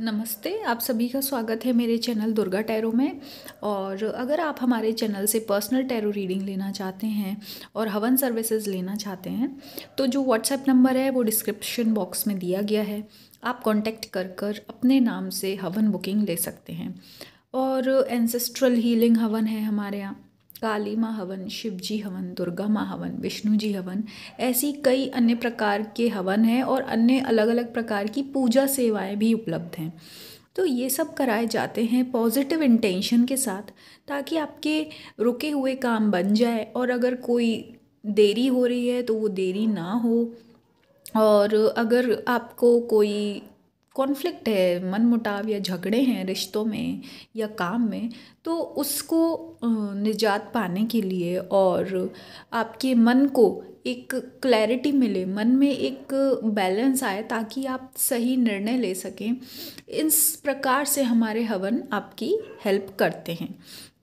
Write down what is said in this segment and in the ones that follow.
नमस्ते आप सभी का स्वागत है मेरे चैनल दुर्गा टैरो में और अगर आप हमारे चैनल से पर्सनल टैरो रीडिंग लेना चाहते हैं और हवन सर्विसेज लेना चाहते हैं तो जो व्हाट्सएप नंबर है वो डिस्क्रिप्शन बॉक्स में दिया गया है आप कांटेक्ट कर कर अपने नाम से हवन बुकिंग ले सकते हैं और एंसेस्ट्रल हीलिंग हवन है हमारे यहाँ काली माँ हवन शिव जी हवन दुर्गा माँ हवन विष्णु जी हवन ऐसी कई अन्य प्रकार के हवन हैं और अन्य अलग अलग प्रकार की पूजा सेवाएं भी उपलब्ध हैं तो ये सब कराए जाते हैं पॉजिटिव इंटेंशन के साथ ताकि आपके रुके हुए काम बन जाए और अगर कोई देरी हो रही है तो वो देरी ना हो और अगर आपको कोई कॉन्फ्लिक्ट है मनमुटाव या झगड़े हैं रिश्तों में या काम में तो उसको निजात पाने के लिए और आपके मन को एक क्लैरिटी मिले मन में एक बैलेंस आए ताकि आप सही निर्णय ले सकें इस प्रकार से हमारे हवन आपकी हेल्प करते हैं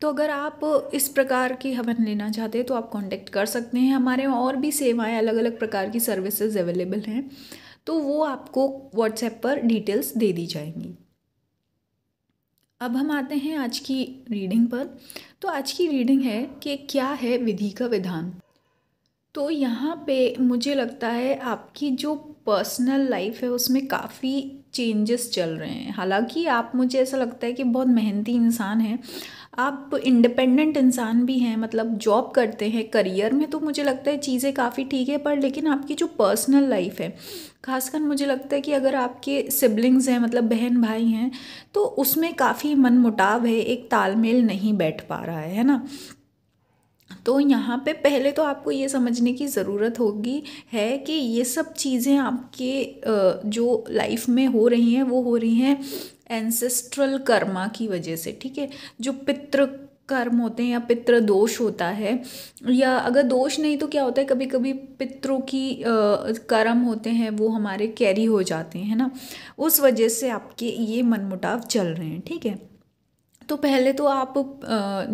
तो अगर आप इस प्रकार की हवन लेना चाहते हैं तो आप कांटेक्ट कर सकते हैं हमारे और भी सेवाएं अलग अलग प्रकार की सर्विसेज अवेलेबल हैं तो वो आपको व्हाट्सएप पर डिटेल्स दे दी जाएंगी अब हम आते हैं आज की रीडिंग पर तो आज की रीडिंग है कि क्या है विधि का विधान तो यहाँ पे मुझे लगता है आपकी जो पर्सनल लाइफ है उसमें काफ़ी चेंजेस चल रहे हैं हालांकि आप मुझे ऐसा लगता है कि बहुत मेहनती इंसान हैं आप इंडिपेंडेंट इंसान भी हैं मतलब जॉब करते हैं करियर में तो मुझे लगता है चीज़ें काफ़ी ठीक है पर लेकिन आपकी जो पर्सनल लाइफ है खासकर मुझे लगता है कि अगर आपके सिबलिंग्स हैं मतलब बहन भाई हैं तो उसमें काफ़ी मनमुटाव है एक तालमेल नहीं बैठ पा रहा है है ना तो यहाँ पे पहले तो आपको ये समझने की ज़रूरत होगी है कि ये सब चीज़ें आपके जो लाइफ में हो रही हैं वो हो रही हैं एंसेस्ट्रल कर्मा की वजह से ठीक है जो पितृ कर्म होते हैं या पितृ दोष होता है या अगर दोष नहीं तो क्या होता है कभी कभी पितरों की कर्म होते हैं वो हमारे कैरी हो जाते हैं ना उस वजह से आपके ये मनमुटाव चल रहे हैं ठीक है तो पहले तो आप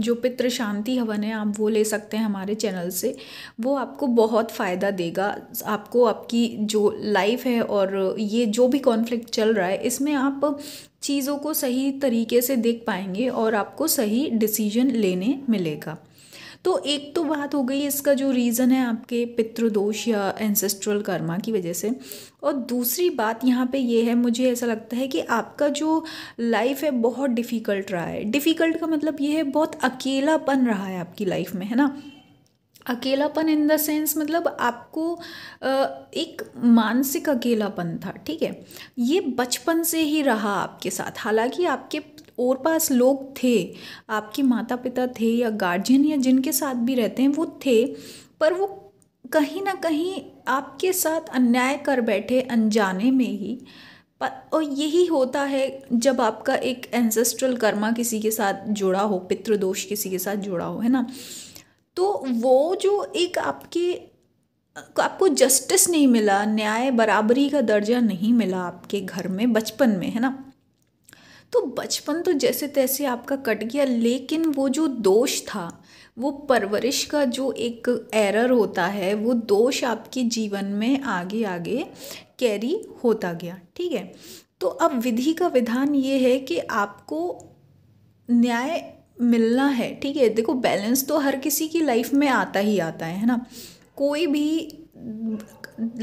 जो पित्र शांति हवन है आप वो ले सकते हैं हमारे चैनल से वो आपको बहुत फ़ायदा देगा आपको आपकी जो लाइफ है और ये जो भी कॉन्फ्लिक्ट चल रहा है इसमें आप चीज़ों को सही तरीके से देख पाएंगे और आपको सही डिसीजन लेने मिलेगा तो एक तो बात हो गई इसका जो रीज़न है आपके पितृदोष या एंसेस्ट्रल कर्मा की वजह से और दूसरी बात यहाँ पे ये है मुझे ऐसा लगता है कि आपका जो लाइफ है बहुत डिफ़िकल्ट रहा है डिफ़िकल्ट का मतलब ये है बहुत अकेलापन रहा है आपकी लाइफ में है ना अकेलापन इन द सेंस मतलब आपको एक मानसिक अकेलापन था ठीक है ये बचपन से ही रहा आपके साथ हालांकि आपके और पास लोग थे आपके माता पिता थे या गार्जियन या जिनके साथ भी रहते हैं वो थे पर वो कहीं ना कहीं आपके साथ अन्याय कर बैठे अनजाने में ही और यही होता है जब आपका एक एंसेस्ट्रल कर्मा किसी के साथ जुड़ा हो पितृदोष किसी के साथ जुड़ा हो है ना तो वो जो एक आपके आपको जस्टिस नहीं मिला न्याय बराबरी का दर्जा नहीं मिला आपके घर में बचपन में है ना तो बचपन तो जैसे तैसे आपका कट गया लेकिन वो जो दोष था वो परवरिश का जो एक एरर होता है वो दोष आपके जीवन में आगे आगे कैरी होता गया ठीक है तो अब विधि का विधान ये है कि आपको न्याय मिलना है ठीक है देखो बैलेंस तो हर किसी की लाइफ में आता ही आता है है ना कोई भी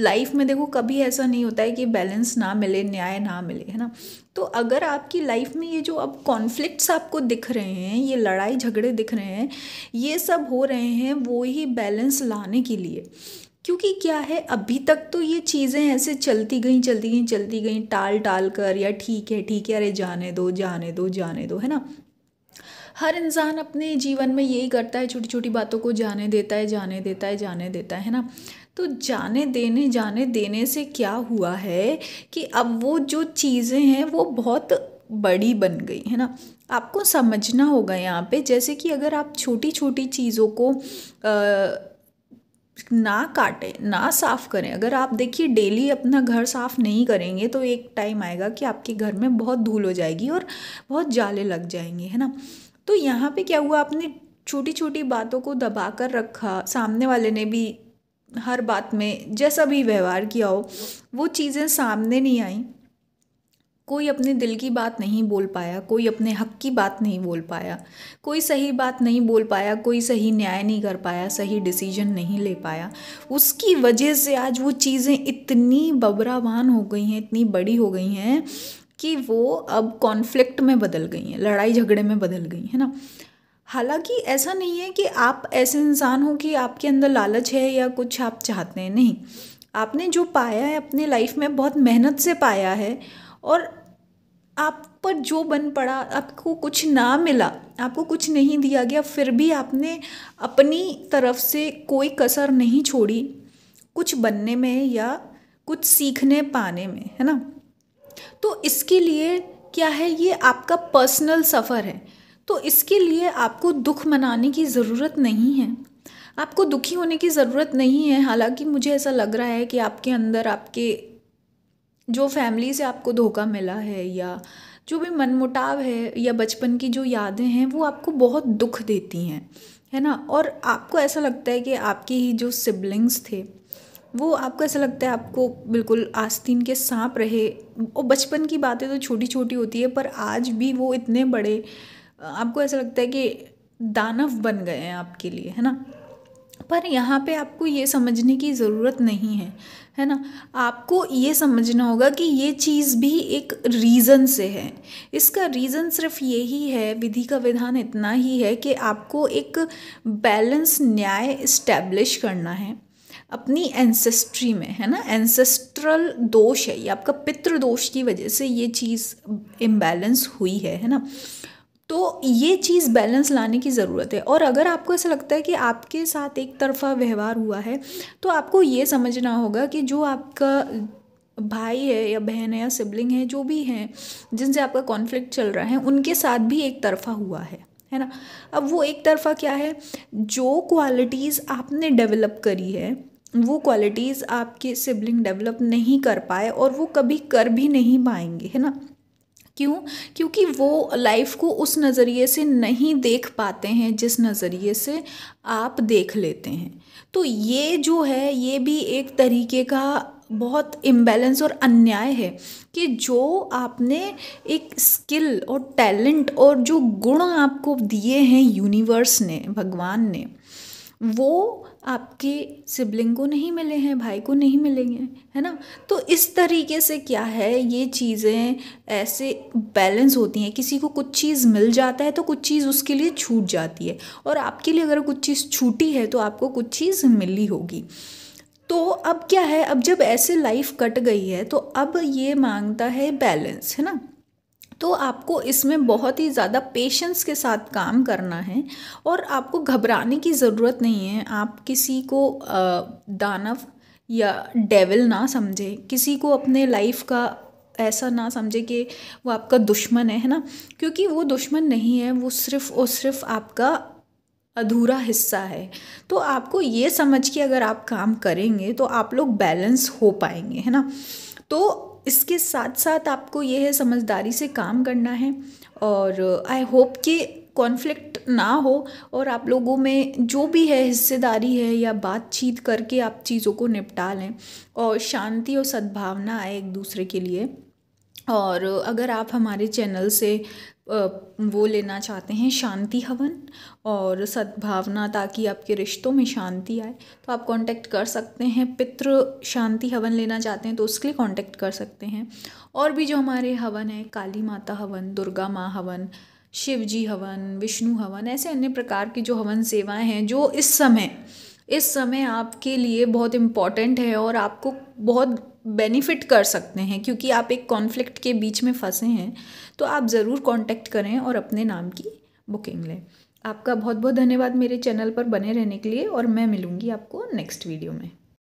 लाइफ में देखो कभी ऐसा नहीं होता है कि बैलेंस ना मिले न्याय ना मिले है ना तो अगर आपकी लाइफ में ये जो अब कॉन्फ्लिक्ट्स आपको दिख रहे हैं ये लड़ाई झगड़े दिख रहे हैं ये सब हो रहे हैं वो ही बैलेंस लाने के लिए क्योंकि क्या है अभी तक तो ये चीज़ें ऐसे चलती गई चलती गई चलती गई टाल टाल कर या ठीक है ठीक है अरे जाने दो जाने दो जाने दो है ना हर इंसान अपने जीवन में यही करता है छोटी छोटी बातों को जाने देता है जाने देता है जाने देता है ना तो जाने देने जाने देने से क्या हुआ है कि अब वो जो चीज़ें हैं वो बहुत बड़ी बन गई है ना आपको समझना होगा यहाँ पे जैसे कि अगर आप छोटी छोटी चीज़ों को आ, ना काटें ना साफ़ करें अगर आप देखिए डेली अपना घर साफ़ नहीं करेंगे तो एक टाइम आएगा कि आपके घर में बहुत धूल हो जाएगी और बहुत जाले लग जाएंगे है ना तो यहाँ पे क्या हुआ आपने छोटी छोटी बातों को दबा कर रखा सामने वाले ने भी हर बात में जैसा भी व्यवहार किया हो वो चीज़ें सामने नहीं आई कोई अपने दिल की बात नहीं बोल पाया कोई अपने हक की बात नहीं बोल पाया कोई सही बात नहीं बोल पाया कोई सही न्याय नहीं कर पाया सही डिसीजन नहीं ले पाया उसकी वजह से आज वो चीज़ें इतनी बबरावान हो गई हैं इतनी बड़ी हो गई हैं कि वो अब कॉन्फ्लिक्ट में बदल गई हैं लड़ाई झगड़े में बदल गई है ना हालांकि ऐसा नहीं है कि आप ऐसे इंसान हो कि आपके अंदर लालच है या कुछ आप चाहते हैं नहीं आपने जो पाया है अपने लाइफ में बहुत मेहनत से पाया है और आप पर जो बन पड़ा आपको कुछ ना मिला आपको कुछ नहीं दिया गया फिर भी आपने अपनी तरफ से कोई कसर नहीं छोड़ी कुछ बनने में या कुछ सीखने पाने में है ना तो इसके लिए क्या है ये आपका पर्सनल सफ़र है तो इसके लिए आपको दुख मनाने की ज़रूरत नहीं है आपको दुखी होने की ज़रूरत नहीं है हालांकि मुझे ऐसा लग रहा है कि आपके अंदर आपके जो फैमिली से आपको धोखा मिला है या जो भी मनमुटाव है या बचपन की जो यादें हैं वो आपको बहुत दुख देती हैं है ना और आपको ऐसा लगता है कि आपके ही जो सिबलिंग्स थे वो आपको ऐसा लगता है आपको बिल्कुल आस्तीन के सांप रहे और बचपन की बातें तो छोटी छोटी होती है पर आज भी वो इतने बड़े आपको ऐसा लगता है कि दानव बन गए हैं आपके लिए है ना पर यहाँ पे आपको ये समझने की ज़रूरत नहीं है है ना आपको ये समझना होगा कि ये चीज़ भी एक रीज़न से है इसका रीज़न सिर्फ ये ही है विधि का विधान इतना ही है कि आपको एक बैलेंस न्याय इस्टेब्लिश करना है अपनी एंसेस्ट्री में है ना एंसेस्ट्रल दोष है ये आपका पितृ दोष की वजह से ये चीज़ इम्बैलेंस हुई है है ना तो ये चीज़ बैलेंस लाने की ज़रूरत है और अगर आपको ऐसा लगता है कि आपके साथ एक तरफा व्यवहार हुआ है तो आपको ये समझना होगा कि जो आपका भाई है या बहन है या सिबलिंग है जो भी हैं जिनसे आपका कॉन्फ्लिक्ट चल रहा है उनके साथ भी एक तरफा हुआ है है ना अब वो एक तरफा क्या है जो क्वालिटीज़ आपने डेवलप करी है वो क्वालिटीज़ आपके सिबलिंग डेवलप नहीं कर पाए और वो कभी कर भी नहीं पाएंगे है ना क्यों क्योंकि वो लाइफ को उस नज़रिए से नहीं देख पाते हैं जिस नज़रिए से आप देख लेते हैं तो ये जो है ये भी एक तरीके का बहुत इम्बेलेंस और अन्याय है कि जो आपने एक स्किल और टैलेंट और जो गुण आपको दिए हैं यूनिवर्स ने भगवान ने वो आपके सिबलिंग को नहीं मिले हैं भाई को नहीं मिलेंगे है ना तो इस तरीके से क्या है ये चीज़ें ऐसे बैलेंस होती हैं किसी को कुछ चीज़ मिल जाता है तो कुछ चीज़ उसके लिए छूट जाती है और आपके लिए अगर कुछ चीज़ छूटी है तो आपको कुछ चीज़ मिली होगी तो अब क्या है अब जब ऐसे लाइफ कट गई है तो अब ये मांगता है बैलेंस है ना तो आपको इसमें बहुत ही ज़्यादा पेशेंस के साथ काम करना है और आपको घबराने की ज़रूरत नहीं है आप किसी को दानव या डेविल ना समझे किसी को अपने लाइफ का ऐसा ना समझे कि वो आपका दुश्मन है है ना क्योंकि वो दुश्मन नहीं है वो सिर्फ़ और सिर्फ आपका अधूरा हिस्सा है तो आपको ये समझ के अगर आप काम करेंगे तो आप लोग बैलेंस हो पाएंगे है ना तो इसके साथ साथ आपको ये है समझदारी से काम करना है और आई होप कि कॉन्फ्लिक्ट ना हो और आप लोगों में जो भी है हिस्सेदारी है या बातचीत करके आप चीज़ों को निपटा लें और शांति और सद्भावना आए एक दूसरे के लिए और अगर आप हमारे चैनल से वो लेना चाहते हैं शांति हवन और सद्भावना ताकि आपके रिश्तों में शांति आए तो आप कांटेक्ट कर सकते हैं पितृ शांति हवन लेना चाहते हैं तो उसके लिए कांटेक्ट कर सकते हैं और भी जो हमारे हवन है काली माता हवन दुर्गा माँ हवन शिव जी हवन विष्णु हवन ऐसे अन्य प्रकार की जो हवन सेवाएं हैं जो इस समय इस समय आपके लिए बहुत इम्पॉर्टेंट है और आपको बहुत बेनिफिट कर सकते हैं क्योंकि आप एक कॉन्फ्लिक्ट के बीच में फंसे हैं तो आप ज़रूर कांटेक्ट करें और अपने नाम की बुकिंग लें आपका बहुत बहुत धन्यवाद मेरे चैनल पर बने रहने के लिए और मैं मिलूँगी आपको नेक्स्ट वीडियो में